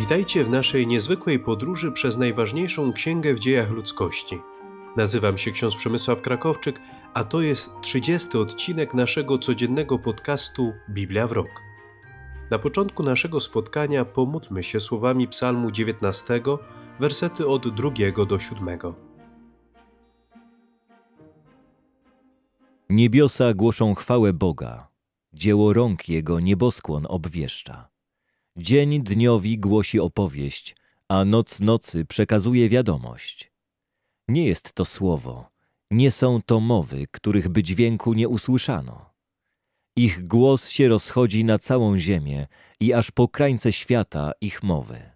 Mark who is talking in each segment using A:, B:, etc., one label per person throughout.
A: Witajcie w naszej niezwykłej podróży przez najważniejszą księgę w dziejach ludzkości. Nazywam się ksiądz Przemysław Krakowczyk, a to jest 30 odcinek naszego codziennego podcastu Biblia w rok. Na początku naszego spotkania pomódlmy się słowami Psalmu 19, wersety od 2 do 7.
B: Niebiosa głoszą chwałę Boga, dzieło rąk Jego nieboskłon obwieszcza. Dzień dniowi głosi opowieść, a noc nocy przekazuje wiadomość. Nie jest to słowo, nie są to mowy, których by dźwięku nie usłyszano. Ich głos się rozchodzi na całą ziemię i aż po krańce świata ich mowy.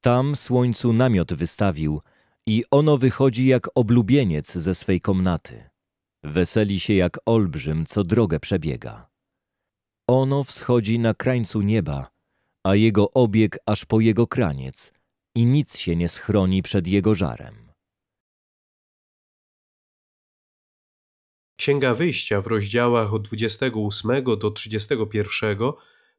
B: Tam słońcu namiot wystawił i ono wychodzi jak oblubieniec ze swej komnaty. Weseli się jak olbrzym, co drogę przebiega. Ono wschodzi na krańcu nieba a jego obieg aż po jego kraniec i nic się nie schroni przed jego żarem.
A: Księga Wyjścia w rozdziałach od 28 do 31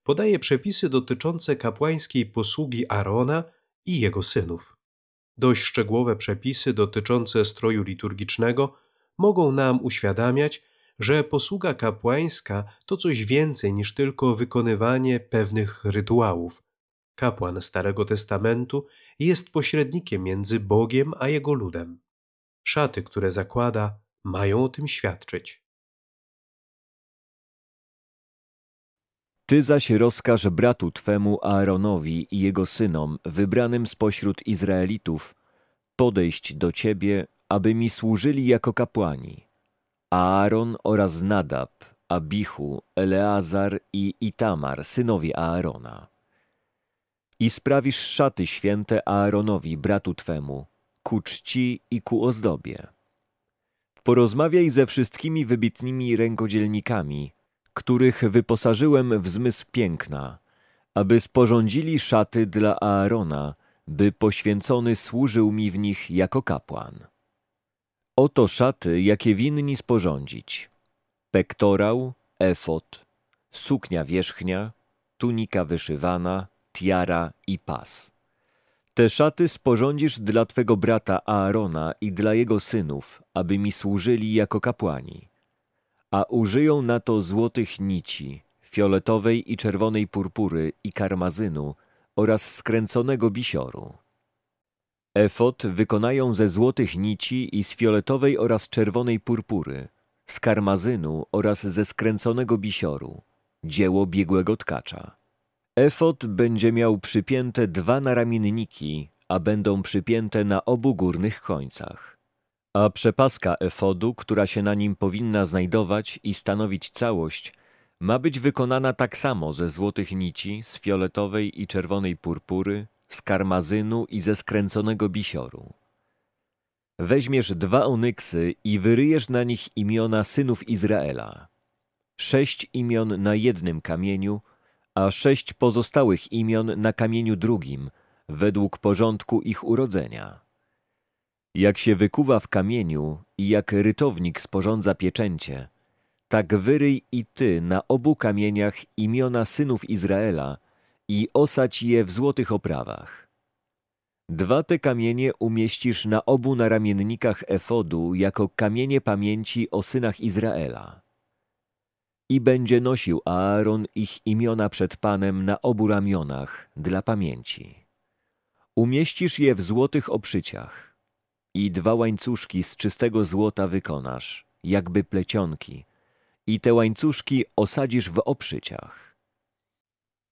A: podaje przepisy dotyczące kapłańskiej posługi Arona i jego synów. Dość szczegółowe przepisy dotyczące stroju liturgicznego mogą nam uświadamiać, że posługa kapłańska to coś więcej niż tylko wykonywanie pewnych rytuałów. Kapłan Starego Testamentu jest pośrednikiem między Bogiem a jego ludem. Szaty, które zakłada, mają o tym świadczyć.
B: Ty zaś rozkaż bratu twemu Aaronowi i jego synom, wybranym spośród Izraelitów, podejść do ciebie, aby mi służyli jako kapłani. Aaron oraz Nadab, Abichu, Eleazar i Itamar, synowie Aarona. I sprawisz szaty święte Aaronowi, bratu twemu, ku czci i ku ozdobie. Porozmawiaj ze wszystkimi wybitnymi rękodzielnikami, których wyposażyłem w zmysł piękna, aby sporządzili szaty dla Aarona, by poświęcony służył mi w nich jako kapłan. Oto szaty, jakie winni sporządzić. Pektorał, efot, suknia wierzchnia, tunika wyszywana, tiara i pas. Te szaty sporządzisz dla twego brata Aarona i dla jego synów, aby mi służyli jako kapłani. A użyją na to złotych nici, fioletowej i czerwonej purpury i karmazynu oraz skręconego bisioru. Efot wykonają ze złotych nici i z fioletowej oraz czerwonej purpury, z karmazynu oraz ze skręconego bisioru. Dzieło biegłego tkacza. Efot będzie miał przypięte dwa naramienniki, a będą przypięte na obu górnych końcach. A przepaska efodu, która się na nim powinna znajdować i stanowić całość, ma być wykonana tak samo ze złotych nici, z fioletowej i czerwonej purpury, z karmazynu i ze skręconego bisioru. Weźmiesz dwa onyksy i wyryjesz na nich imiona synów Izraela. Sześć imion na jednym kamieniu, a sześć pozostałych imion na kamieniu drugim, według porządku ich urodzenia. Jak się wykuwa w kamieniu i jak rytownik sporządza pieczęcie, tak wyryj i ty na obu kamieniach imiona synów Izraela – i osać je w złotych oprawach. Dwa te kamienie umieścisz na obu naramiennikach efodu jako kamienie pamięci o synach Izraela. I będzie nosił Aaron ich imiona przed Panem na obu ramionach dla pamięci. Umieścisz je w złotych oprzyciach. I dwa łańcuszki z czystego złota wykonasz, jakby plecionki. I te łańcuszki osadzisz w oprzyciach.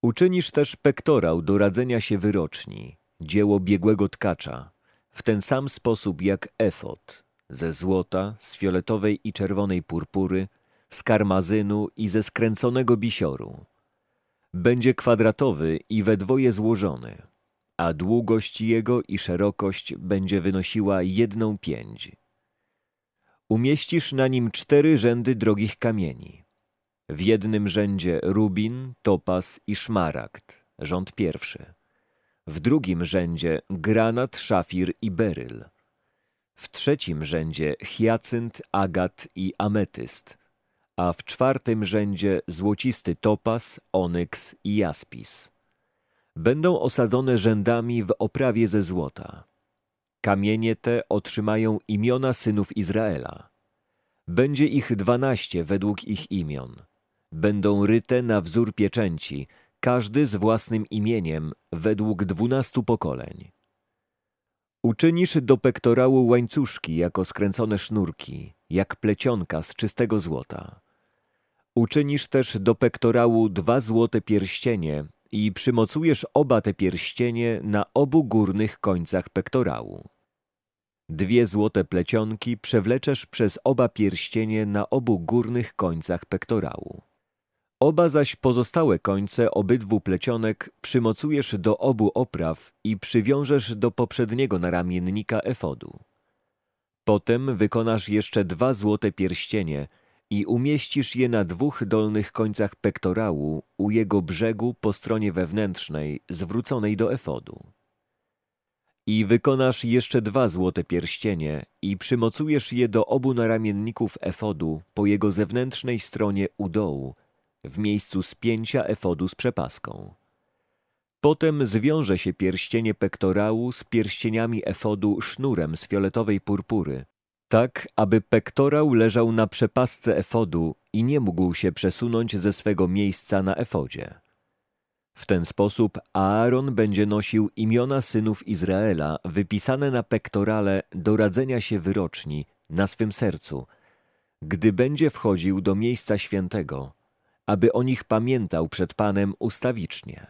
B: Uczynisz też pektorał do radzenia się wyroczni, dzieło biegłego tkacza, w ten sam sposób jak efot, ze złota, z fioletowej i czerwonej purpury, z karmazynu i ze skręconego bisioru. Będzie kwadratowy i we dwoje złożony, a długość jego i szerokość będzie wynosiła jedną pięć. Umieścisz na nim cztery rzędy drogich kamieni. W jednym rzędzie rubin, topas i szmaragd, rząd pierwszy. W drugim rzędzie granat, szafir i beryl. W trzecim rzędzie hiacynt, agat i ametyst, a w czwartym rzędzie złocisty topas, onyks i jaspis. Będą osadzone rzędami w oprawie ze złota. Kamienie te otrzymają imiona synów Izraela. Będzie ich dwanaście według ich imion – będą ryte na wzór pieczęci, każdy z własnym imieniem, według dwunastu pokoleń. Uczynisz do pektorału łańcuszki jako skręcone sznurki, jak plecionka z czystego złota. Uczynisz też do pektorału dwa złote pierścienie i przymocujesz oba te pierścienie na obu górnych końcach pektorału. Dwie złote plecionki przewleczesz przez oba pierścienie na obu górnych końcach pektorału. Oba zaś pozostałe końce obydwu plecionek przymocujesz do obu opraw i przywiążesz do poprzedniego naramiennika efodu. Potem wykonasz jeszcze dwa złote pierścienie i umieścisz je na dwóch dolnych końcach pektorału u jego brzegu po stronie wewnętrznej zwróconej do efodu. I wykonasz jeszcze dwa złote pierścienie i przymocujesz je do obu naramienników efodu po jego zewnętrznej stronie u dołu – w miejscu spięcia efodu z przepaską. Potem zwiąże się pierścienie pektorału z pierścieniami efodu sznurem z fioletowej purpury, tak aby pektorał leżał na przepasce efodu i nie mógł się przesunąć ze swego miejsca na efodzie. W ten sposób Aaron będzie nosił imiona synów Izraela wypisane na pektorale doradzenia się wyroczni na swym sercu, gdy będzie wchodził do miejsca świętego – aby o nich pamiętał przed Panem ustawicznie.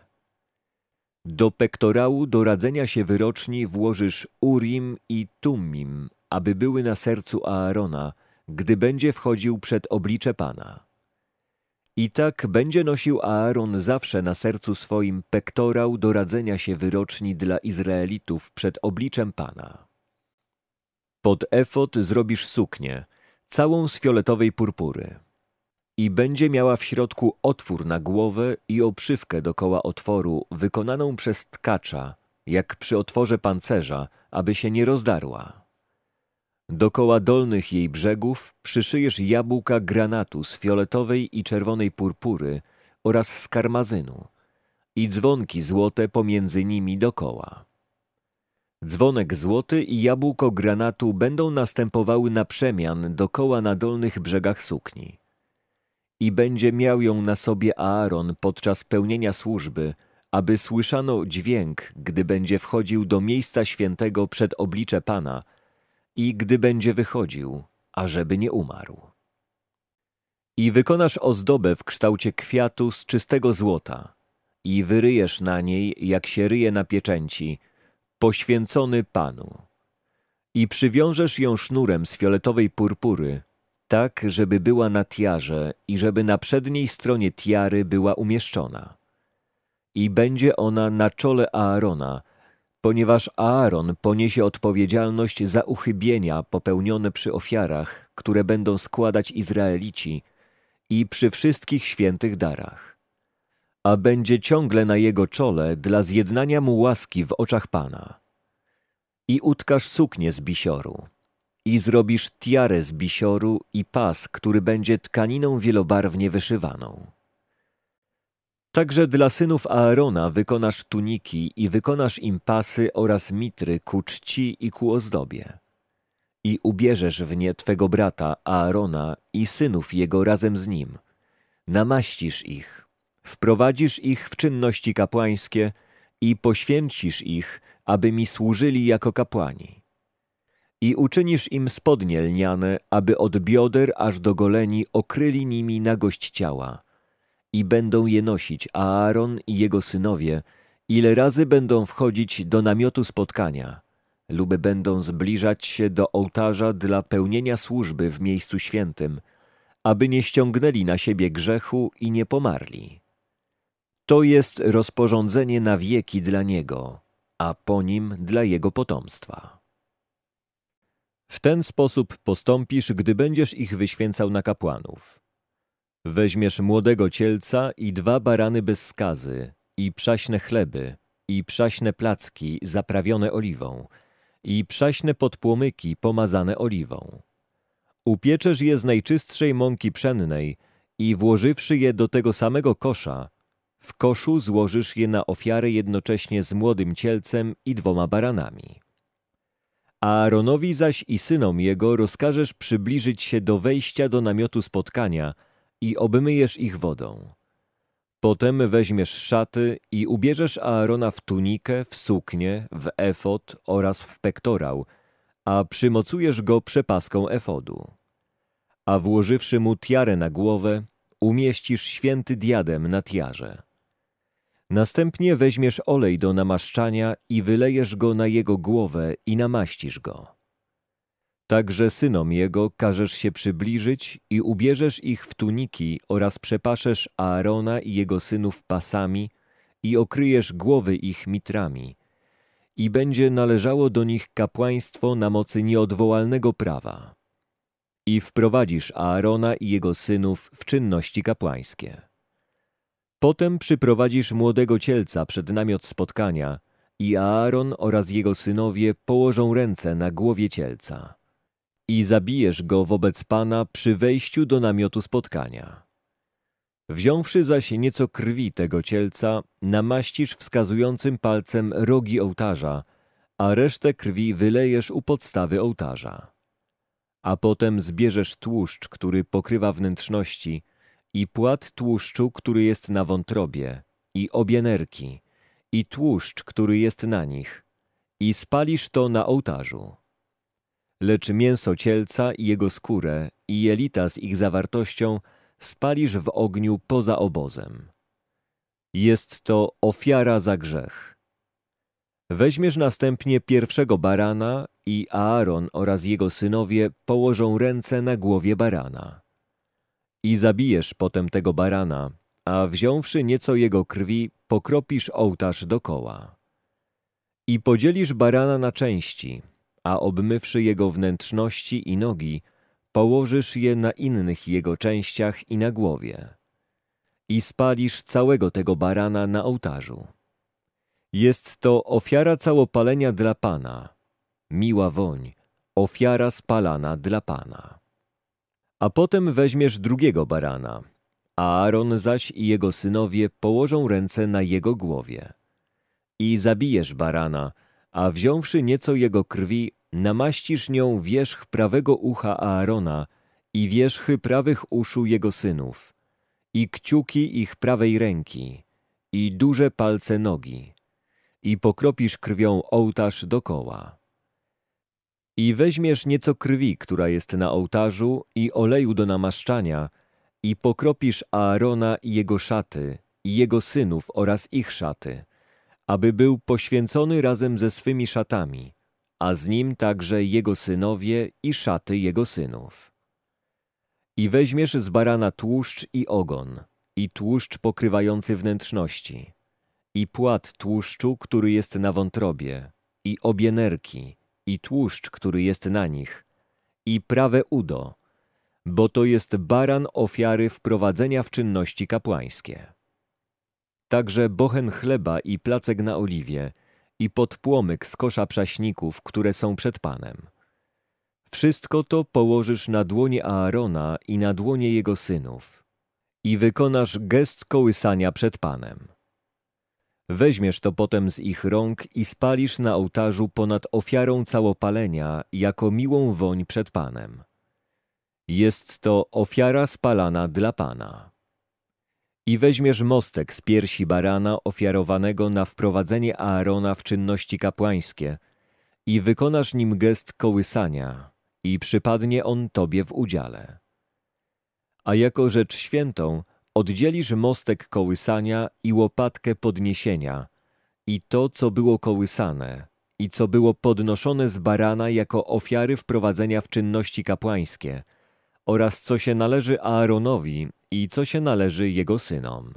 B: Do pektorału do radzenia się wyroczni włożysz Urim i Tumim, aby były na sercu Aarona, gdy będzie wchodził przed oblicze Pana. I tak będzie nosił Aaron zawsze na sercu swoim pektorał do radzenia się wyroczni dla Izraelitów przed obliczem Pana. Pod efot zrobisz suknię, całą z fioletowej purpury i będzie miała w środku otwór na głowę i oprzywkę dokoła otworu, wykonaną przez tkacza, jak przy otworze pancerza, aby się nie rozdarła. Dokoła dolnych jej brzegów przyszyjesz jabłka granatu z fioletowej i czerwonej purpury oraz z karmazynu i dzwonki złote pomiędzy nimi dokoła. Dzwonek złoty i jabłko granatu będą następowały na przemian dokoła na dolnych brzegach sukni i będzie miał ją na sobie Aaron podczas pełnienia służby, aby słyszano dźwięk, gdy będzie wchodził do miejsca świętego przed oblicze Pana i gdy będzie wychodził, ażeby nie umarł. I wykonasz ozdobę w kształcie kwiatu z czystego złota i wyryjesz na niej, jak się ryje na pieczęci, poświęcony Panu. I przywiążesz ją sznurem z fioletowej purpury, tak, żeby była na tiarze i żeby na przedniej stronie tiary była umieszczona. I będzie ona na czole Aarona, ponieważ Aaron poniesie odpowiedzialność za uchybienia popełnione przy ofiarach, które będą składać Izraelici i przy wszystkich świętych darach. A będzie ciągle na jego czole dla zjednania mu łaski w oczach Pana. I utkasz suknię z bisioru, i zrobisz tiarę z bisioru i pas, który będzie tkaniną wielobarwnie wyszywaną. Także dla synów Aarona wykonasz tuniki i wykonasz im pasy oraz mitry ku czci i ku ozdobie. I ubierzesz w nie twego brata Aarona i synów jego razem z nim. Namaścisz ich, wprowadzisz ich w czynności kapłańskie i poświęcisz ich, aby mi służyli jako kapłani i uczynisz im spodnie lniane, aby od bioder aż do goleni okryli nimi nagość ciała. I będą je nosić Aaron i jego synowie, ile razy będą wchodzić do namiotu spotkania, lub będą zbliżać się do ołtarza dla pełnienia służby w miejscu świętym, aby nie ściągnęli na siebie grzechu i nie pomarli. To jest rozporządzenie na wieki dla niego, a po nim dla jego potomstwa. W ten sposób postąpisz, gdy będziesz ich wyświęcał na kapłanów. Weźmiesz młodego cielca i dwa barany bez skazy, i przaśne chleby, i przaśne placki zaprawione oliwą, i przaśne podpłomyki pomazane oliwą. Upieczesz je z najczystszej mąki pszennej i włożywszy je do tego samego kosza, w koszu złożysz je na ofiarę jednocześnie z młodym cielcem i dwoma baranami. Aaronowi zaś i synom jego rozkażesz przybliżyć się do wejścia do namiotu spotkania i obmyjesz ich wodą. Potem weźmiesz szaty i ubierzesz Aarona w tunikę, w suknię, w efod oraz w pektorał, a przymocujesz go przepaską efodu. A włożywszy mu tiarę na głowę, umieścisz święty diadem na tiarze. Następnie weźmiesz olej do namaszczania i wylejesz go na jego głowę i namaścisz go. Także synom jego każesz się przybliżyć i ubierzesz ich w tuniki oraz przepaszesz Aarona i jego synów pasami i okryjesz głowy ich mitrami. I będzie należało do nich kapłaństwo na mocy nieodwołalnego prawa. I wprowadzisz Aarona i jego synów w czynności kapłańskie. Potem przyprowadzisz młodego cielca przed namiot spotkania i Aaron oraz jego synowie położą ręce na głowie cielca. I zabijesz go wobec Pana przy wejściu do namiotu spotkania. Wziąwszy zaś nieco krwi tego cielca, namaścisz wskazującym palcem rogi ołtarza, a resztę krwi wylejesz u podstawy ołtarza. A potem zbierzesz tłuszcz, który pokrywa wnętrzności i płat tłuszczu, który jest na wątrobie, i obie nerki, i tłuszcz, który jest na nich, i spalisz to na ołtarzu. Lecz mięso cielca i jego skórę i jelita z ich zawartością spalisz w ogniu poza obozem. Jest to ofiara za grzech. Weźmiesz następnie pierwszego barana i Aaron oraz jego synowie położą ręce na głowie barana. I zabijesz potem tego barana, a wziąwszy nieco jego krwi, pokropisz ołtarz dokoła. I podzielisz barana na części, a obmywszy jego wnętrzności i nogi, położysz je na innych jego częściach i na głowie. I spalisz całego tego barana na ołtarzu. Jest to ofiara całopalenia dla Pana, miła woń, ofiara spalana dla Pana. A potem weźmiesz drugiego barana, a Aaron zaś i jego synowie położą ręce na jego głowie. I zabijesz barana, a wziąwszy nieco jego krwi, namaścisz nią wierzch prawego ucha Aarona i wierzchy prawych uszu jego synów, i kciuki ich prawej ręki, i duże palce nogi, i pokropisz krwią ołtarz dokoła. I weźmiesz nieco krwi, która jest na ołtarzu, i oleju do namaszczania, i pokropisz Aarona i jego szaty, i jego synów oraz ich szaty, aby był poświęcony razem ze swymi szatami, a z nim także jego synowie i szaty jego synów. I weźmiesz z barana tłuszcz i ogon, i tłuszcz pokrywający wnętrzności, i płat tłuszczu, który jest na wątrobie, i obie nerki, i tłuszcz, który jest na nich, i prawe udo, bo to jest baran ofiary wprowadzenia w czynności kapłańskie. Także bochen chleba i placek na oliwie, i podpłomyk z kosza prześników, które są przed Panem. Wszystko to położysz na dłonie Aarona i na dłonie jego synów i wykonasz gest kołysania przed Panem. Weźmiesz to potem z ich rąk i spalisz na ołtarzu ponad ofiarą całopalenia, jako miłą woń przed Panem. Jest to ofiara spalana dla Pana. I weźmiesz mostek z piersi barana ofiarowanego na wprowadzenie Aarona w czynności kapłańskie i wykonasz nim gest kołysania i przypadnie on Tobie w udziale. A jako rzecz świętą – Oddzielisz mostek kołysania i łopatkę podniesienia, i to, co było kołysane, i co było podnoszone z barana jako ofiary wprowadzenia w czynności kapłańskie, oraz co się należy Aaronowi i co się należy jego synom.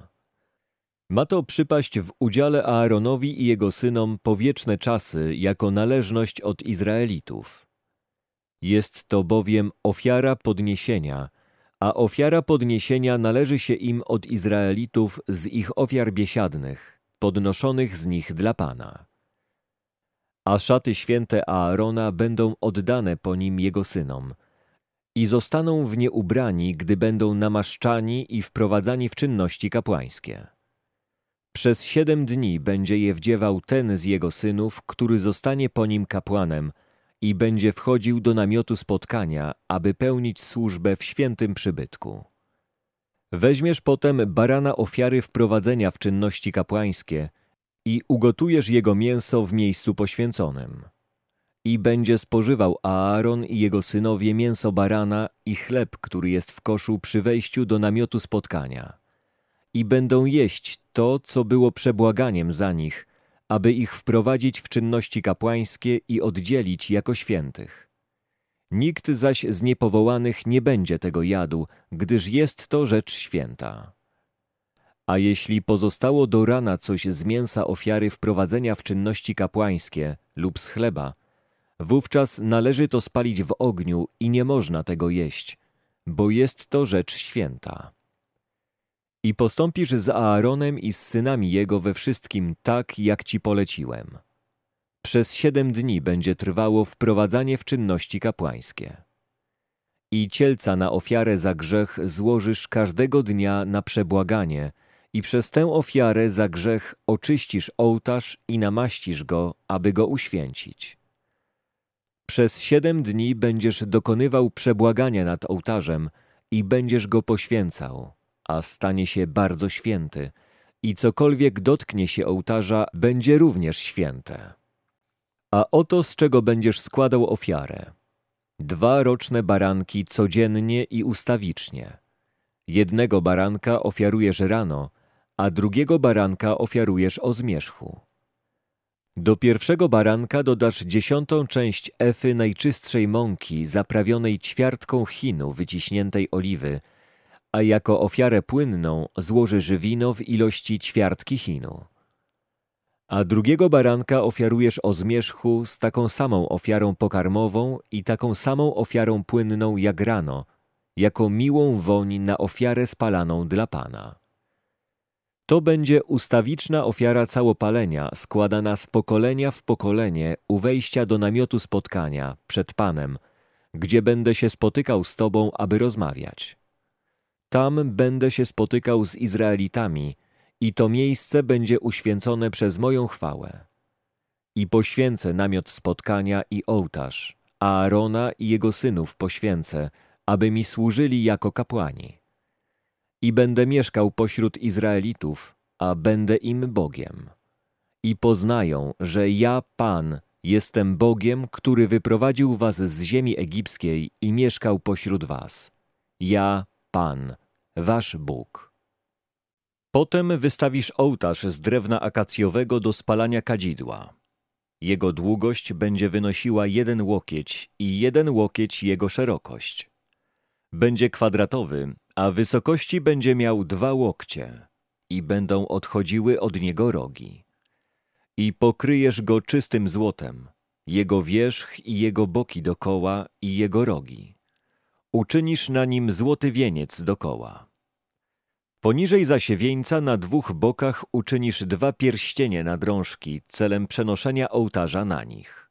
B: Ma to przypaść w udziale Aaronowi i jego synom powieczne czasy jako należność od Izraelitów. Jest to bowiem ofiara podniesienia – a ofiara podniesienia należy się im od Izraelitów z ich ofiar biesiadnych, podnoszonych z nich dla Pana. A szaty święte Aarona będą oddane po nim jego synom i zostaną w nie ubrani, gdy będą namaszczani i wprowadzani w czynności kapłańskie. Przez siedem dni będzie je wdziewał ten z jego synów, który zostanie po nim kapłanem, i będzie wchodził do namiotu spotkania, aby pełnić służbę w świętym przybytku. Weźmiesz potem barana ofiary wprowadzenia w czynności kapłańskie i ugotujesz jego mięso w miejscu poświęconym. I będzie spożywał Aaron i jego synowie mięso barana i chleb, który jest w koszu przy wejściu do namiotu spotkania. I będą jeść to, co było przebłaganiem za nich – aby ich wprowadzić w czynności kapłańskie i oddzielić jako świętych. Nikt zaś z niepowołanych nie będzie tego jadł, gdyż jest to rzecz święta. A jeśli pozostało do rana coś z mięsa ofiary wprowadzenia w czynności kapłańskie lub z chleba, wówczas należy to spalić w ogniu i nie można tego jeść, bo jest to rzecz święta. I postąpisz z Aaronem i z synami jego we wszystkim tak, jak ci poleciłem. Przez siedem dni będzie trwało wprowadzanie w czynności kapłańskie. I cielca na ofiarę za grzech złożysz każdego dnia na przebłaganie i przez tę ofiarę za grzech oczyścisz ołtarz i namaścisz go, aby go uświęcić. Przez siedem dni będziesz dokonywał przebłagania nad ołtarzem i będziesz go poświęcał a stanie się bardzo święty, i cokolwiek dotknie się ołtarza, będzie również święte. A oto z czego będziesz składał ofiarę. Dwa roczne baranki codziennie i ustawicznie. Jednego baranka ofiarujesz rano, a drugiego baranka ofiarujesz o zmierzchu. Do pierwszego baranka dodasz dziesiątą część efy najczystszej mąki zaprawionej ćwiartką chinu wyciśniętej oliwy – a jako ofiarę płynną złożysz żywino w ilości ćwiartki chinu. A drugiego baranka ofiarujesz o zmierzchu z taką samą ofiarą pokarmową i taką samą ofiarą płynną jak rano, jako miłą woń na ofiarę spalaną dla Pana. To będzie ustawiczna ofiara całopalenia, składana z pokolenia w pokolenie u wejścia do namiotu spotkania przed Panem, gdzie będę się spotykał z Tobą, aby rozmawiać. Tam będę się spotykał z Izraelitami i to miejsce będzie uświęcone przez moją chwałę. I poświęcę namiot spotkania i ołtarz, a Arona i jego synów poświęcę, aby mi służyli jako kapłani. I będę mieszkał pośród Izraelitów, a będę im Bogiem. I poznają, że ja, Pan, jestem Bogiem, który wyprowadził was z ziemi egipskiej i mieszkał pośród was. Ja, Pan, wasz Bóg. Potem wystawisz ołtarz z drewna akacjowego do spalania kadzidła. Jego długość będzie wynosiła jeden łokieć i jeden łokieć jego szerokość. Będzie kwadratowy, a wysokości będzie miał dwa łokcie i będą odchodziły od niego rogi. I pokryjesz go czystym złotem, jego wierzch i jego boki dokoła i jego rogi. Uczynisz na nim złoty wieniec dokoła. Poniżej zasiewięca na dwóch bokach uczynisz dwa pierścienie na drążki celem przenoszenia ołtarza na nich.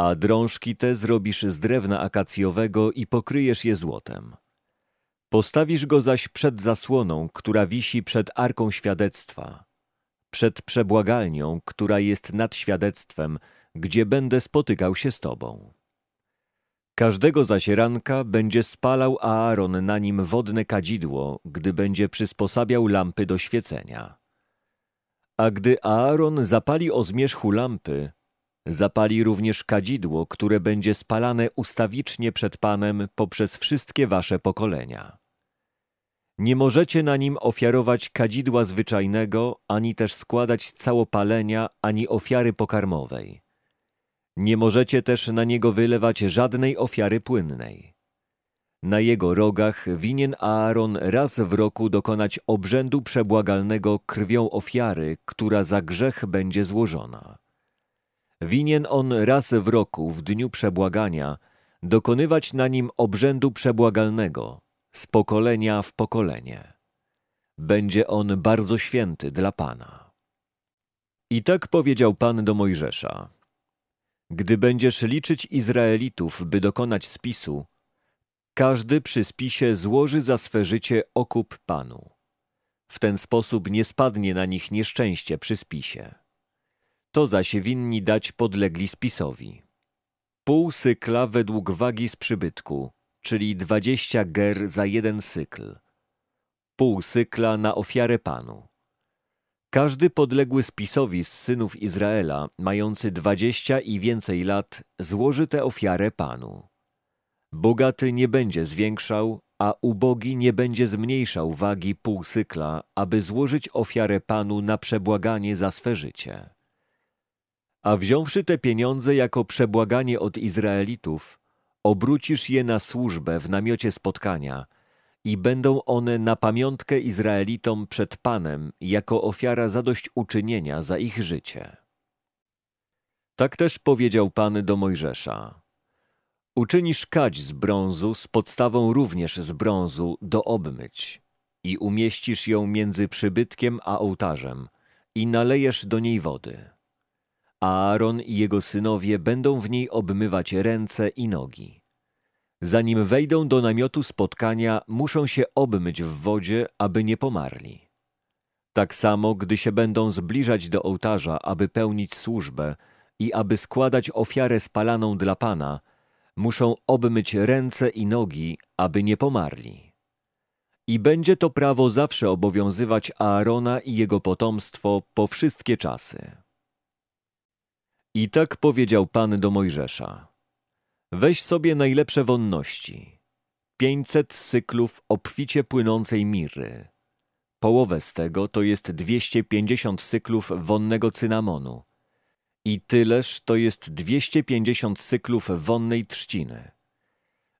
B: A drążki te zrobisz z drewna akacjowego i pokryjesz je złotem. Postawisz go zaś przed zasłoną, która wisi przed Arką Świadectwa, przed przebłagalnią, która jest nad świadectwem, gdzie będę spotykał się z Tobą. Każdego zaś ranka będzie spalał Aaron na nim wodne kadzidło, gdy będzie przysposabiał lampy do świecenia. A gdy Aaron zapali o zmierzchu lampy, zapali również kadzidło, które będzie spalane ustawicznie przed Panem poprzez wszystkie wasze pokolenia. Nie możecie na nim ofiarować kadzidła zwyczajnego, ani też składać całopalenia, ani ofiary pokarmowej. Nie możecie też na niego wylewać żadnej ofiary płynnej. Na jego rogach winien Aaron raz w roku dokonać obrzędu przebłagalnego krwią ofiary, która za grzech będzie złożona. Winien on raz w roku, w dniu przebłagania, dokonywać na nim obrzędu przebłagalnego, z pokolenia w pokolenie. Będzie on bardzo święty dla Pana. I tak powiedział Pan do Mojżesza. Gdy będziesz liczyć Izraelitów, by dokonać spisu, każdy przy spisie złoży za swe życie okup Panu. W ten sposób nie spadnie na nich nieszczęście przy spisie. To zaś winni dać podlegli spisowi. Pół sykla według wagi z przybytku, czyli dwadzieścia ger za jeden cykl. Pół sykla na ofiarę Panu. Każdy podległy spisowi z synów Izraela, mający dwadzieścia i więcej lat, złoży tę ofiarę Panu. Bogaty nie będzie zwiększał, a ubogi nie będzie zmniejszał wagi półsykla, aby złożyć ofiarę Panu na przebłaganie za swe życie. A wziąwszy te pieniądze jako przebłaganie od Izraelitów, obrócisz je na służbę w namiocie spotkania – i będą one na pamiątkę Izraelitom przed Panem jako ofiara zadośćuczynienia za ich życie. Tak też powiedział Pan do Mojżesza. Uczynisz kać z brązu z podstawą również z brązu do obmyć i umieścisz ją między przybytkiem a ołtarzem i nalejesz do niej wody. Aaron i jego synowie będą w niej obmywać ręce i nogi. Zanim wejdą do namiotu spotkania, muszą się obmyć w wodzie, aby nie pomarli. Tak samo, gdy się będą zbliżać do ołtarza, aby pełnić służbę i aby składać ofiarę spalaną dla Pana, muszą obmyć ręce i nogi, aby nie pomarli. I będzie to prawo zawsze obowiązywać Aarona i jego potomstwo po wszystkie czasy. I tak powiedział Pan do Mojżesza. Weź sobie najlepsze wonności. pięćset syklów obficie płynącej miry. Połowę z tego to jest dwieście pięćdziesiąt syklów wonnego cynamonu. I tyleż to jest dwieście pięćdziesiąt syklów wonnej trzciny.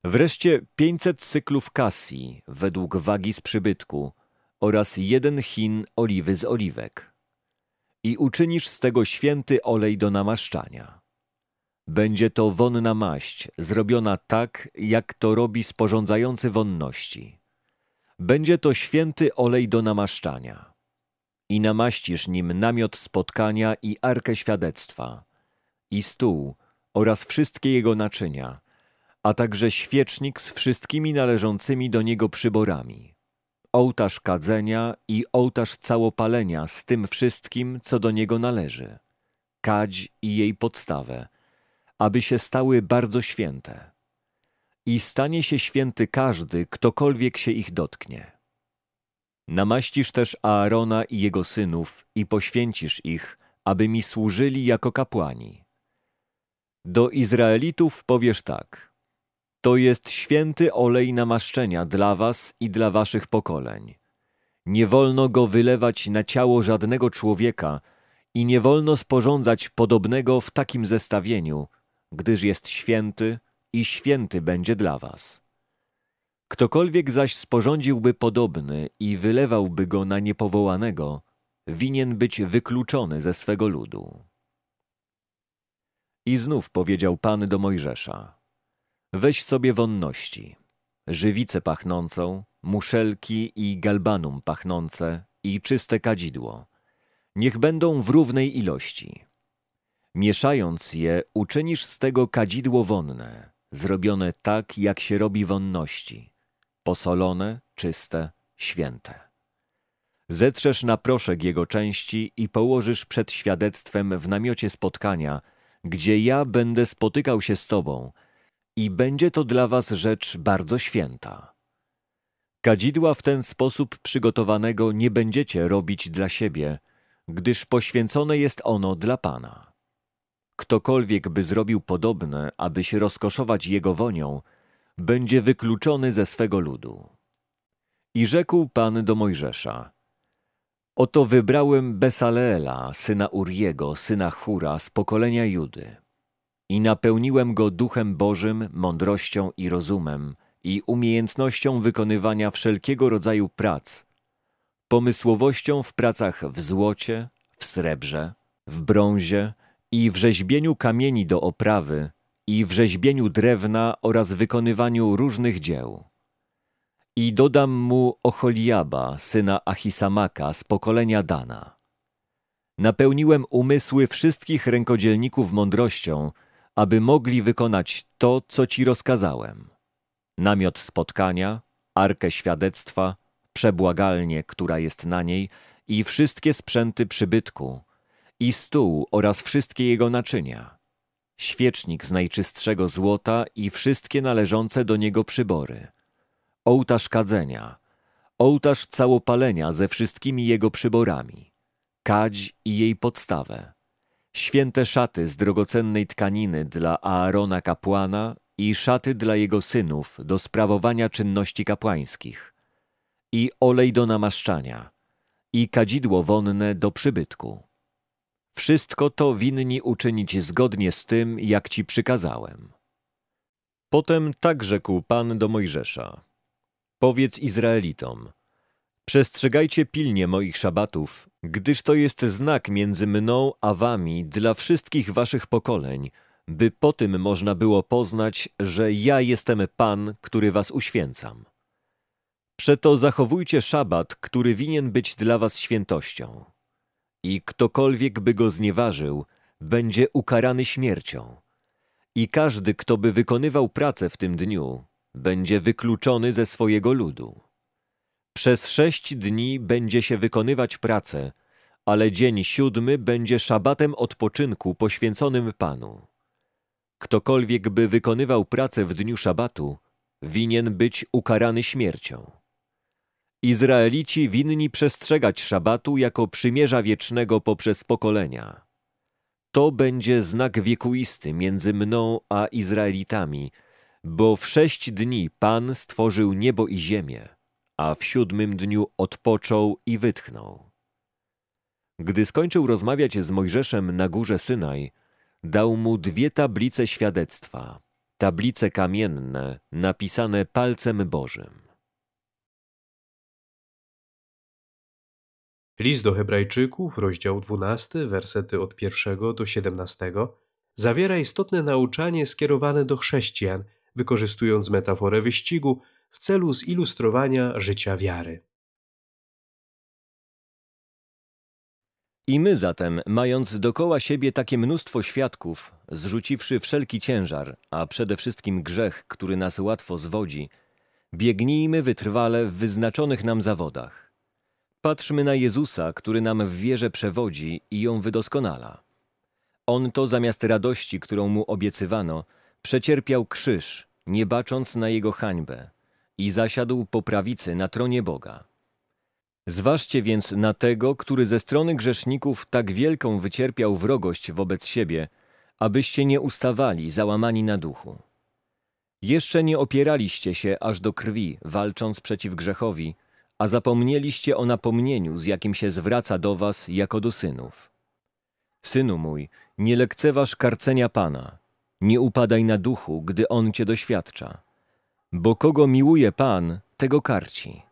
B: Wreszcie pięćset syklów kasji według wagi z przybytku oraz jeden chin oliwy z oliwek. I uczynisz z tego święty olej do namaszczania. Będzie to wonna maść, zrobiona tak, jak to robi sporządzający wonności. Będzie to święty olej do namaszczania. I namaścisz nim namiot spotkania i arkę świadectwa, i stół oraz wszystkie jego naczynia, a także świecznik z wszystkimi należącymi do niego przyborami, ołtarz kadzenia i ołtarz całopalenia z tym wszystkim, co do niego należy, kadź i jej podstawę – aby się stały bardzo święte. I stanie się święty każdy, ktokolwiek się ich dotknie. Namaścisz też Aarona i jego synów i poświęcisz ich, aby mi służyli jako kapłani. Do Izraelitów powiesz tak. To jest święty olej namaszczenia dla was i dla waszych pokoleń. Nie wolno go wylewać na ciało żadnego człowieka i nie wolno sporządzać podobnego w takim zestawieniu, gdyż jest święty i święty będzie dla was. Ktokolwiek zaś sporządziłby podobny i wylewałby go na niepowołanego, winien być wykluczony ze swego ludu. I znów powiedział Pan do Mojżesza, weź sobie wonności, żywicę pachnącą, muszelki i galbanum pachnące i czyste kadzidło. Niech będą w równej ilości. Mieszając je, uczynisz z tego kadzidło wonne, zrobione tak, jak się robi wonności, posolone, czyste, święte. Zetrzesz na proszek jego części i położysz przed świadectwem w namiocie spotkania, gdzie ja będę spotykał się z Tobą, i będzie to dla Was rzecz bardzo święta. Kadzidła w ten sposób przygotowanego nie będziecie robić dla siebie, gdyż poświęcone jest ono dla Pana. Ktokolwiek by zrobił podobne, aby się rozkoszować jego wonią, będzie wykluczony ze swego ludu. I rzekł Pan do Mojżesza: Oto wybrałem Besaleela, syna Uriego, syna Hura z pokolenia Judy. I napełniłem go duchem Bożym, mądrością i rozumem, i umiejętnością wykonywania wszelkiego rodzaju prac, pomysłowością w pracach w złocie, w srebrze, w brązie, i w rzeźbieniu kamieni do oprawy, i w rzeźbieniu drewna oraz wykonywaniu różnych dzieł. I dodam mu Oholiaba, syna Achisamaka z pokolenia Dana. Napełniłem umysły wszystkich rękodzielników mądrością, aby mogli wykonać to, co ci rozkazałem. Namiot spotkania, arkę świadectwa, przebłagalnię, która jest na niej i wszystkie sprzęty przybytku – i stół oraz wszystkie jego naczynia, świecznik z najczystszego złota i wszystkie należące do niego przybory, ołtarz kadzenia, ołtarz całopalenia ze wszystkimi jego przyborami, kadź i jej podstawę, święte szaty z drogocennej tkaniny dla Aarona kapłana i szaty dla jego synów do sprawowania czynności kapłańskich, i olej do namaszczania, i kadzidło wonne do przybytku. Wszystko to winni uczynić zgodnie z tym, jak ci przykazałem. Potem tak rzekł Pan do Mojżesza. Powiedz Izraelitom, przestrzegajcie pilnie moich szabatów, gdyż to jest znak między mną a wami dla wszystkich waszych pokoleń, by po tym można było poznać, że ja jestem Pan, który was uświęcam. Przeto zachowujcie szabat, który winien być dla was świętością i ktokolwiek by go znieważył, będzie ukarany śmiercią. I każdy, kto by wykonywał pracę w tym dniu, będzie wykluczony ze swojego ludu. Przez sześć dni będzie się wykonywać pracę, ale dzień siódmy będzie szabatem odpoczynku poświęconym Panu. Ktokolwiek by wykonywał pracę w dniu szabatu, winien być ukarany śmiercią. Izraelici winni przestrzegać szabatu jako przymierza wiecznego poprzez pokolenia. To będzie znak wiekuisty między mną a Izraelitami, bo w sześć dni Pan stworzył niebo i ziemię, a w siódmym dniu odpoczął i wytchnął. Gdy skończył rozmawiać z Mojżeszem na górze Synaj, dał mu dwie tablice świadectwa, tablice kamienne, napisane palcem Bożym.
A: List do Hebrajczyków, rozdział 12, wersety od 1 do 17, zawiera istotne nauczanie skierowane do chrześcijan, wykorzystując metaforę wyścigu w celu zilustrowania życia wiary.
B: I my zatem, mając dokoła siebie takie mnóstwo świadków, zrzuciwszy wszelki ciężar, a przede wszystkim grzech, który nas łatwo zwodzi, biegnijmy wytrwale w wyznaczonych nam zawodach Patrzmy na Jezusa, który nam w wierze przewodzi i ją wydoskonala. On to zamiast radości, którą mu obiecywano, przecierpiał krzyż, nie bacząc na jego hańbę, i zasiadł po prawicy na tronie Boga. Zważcie więc na tego, który ze strony grzeszników tak wielką wycierpiał wrogość wobec siebie, abyście nie ustawali załamani na duchu. Jeszcze nie opieraliście się aż do krwi, walcząc przeciw grzechowi, a zapomnieliście o napomnieniu, z jakim się zwraca do was jako do synów. Synu mój, nie lekceważ karcenia Pana, nie upadaj na duchu, gdy On cię doświadcza. Bo kogo miłuje Pan, tego karci.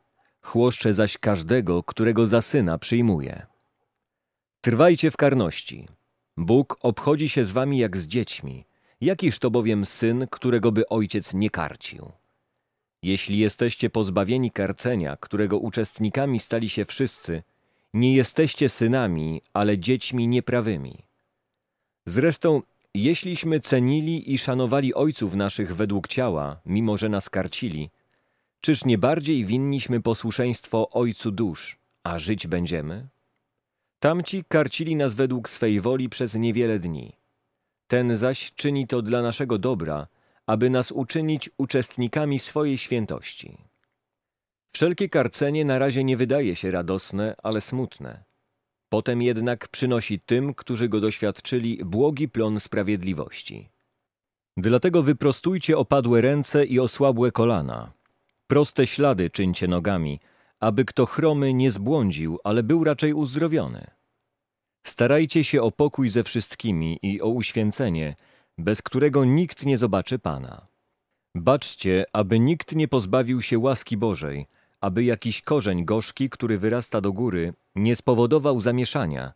B: Chłoszcze zaś każdego, którego za syna przyjmuje. Trwajcie w karności. Bóg obchodzi się z wami jak z dziećmi. Jakiż to bowiem syn, którego by ojciec nie karcił? Jeśli jesteście pozbawieni karcenia, którego uczestnikami stali się wszyscy, nie jesteście synami, ale dziećmi nieprawymi. Zresztą, jeśliśmy cenili i szanowali ojców naszych według ciała, mimo że nas karcili, czyż nie bardziej winniśmy posłuszeństwo Ojcu dusz, a żyć będziemy? Tamci karcili nas według swej woli przez niewiele dni. Ten zaś czyni to dla naszego dobra, aby nas uczynić uczestnikami swojej świętości. Wszelkie karcenie na razie nie wydaje się radosne, ale smutne. Potem jednak przynosi tym, którzy go doświadczyli, błogi plon sprawiedliwości. Dlatego wyprostujcie opadłe ręce i osłabłe kolana. Proste ślady czyńcie nogami, aby kto chromy nie zbłądził, ale był raczej uzdrowiony. Starajcie się o pokój ze wszystkimi i o uświęcenie – bez którego nikt nie zobaczy Pana. Baczcie, aby nikt nie pozbawił się łaski Bożej, aby jakiś korzeń gorzki, który wyrasta do góry, nie spowodował zamieszania,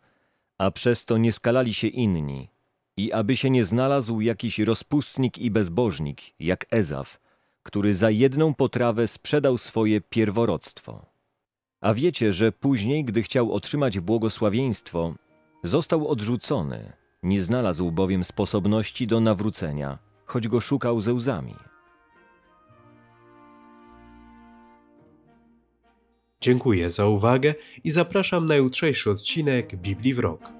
B: a przez to nie skalali się inni, i aby się nie znalazł jakiś rozpustnik i bezbożnik, jak Ezaf, który za jedną potrawę sprzedał swoje pierworodstwo. A wiecie, że później, gdy chciał otrzymać błogosławieństwo, został odrzucony – nie znalazł bowiem sposobności
A: do nawrócenia, choć go szukał ze łzami. Dziękuję za uwagę i zapraszam na jutrzejszy odcinek Biblii w Rok.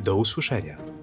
A: Do usłyszenia.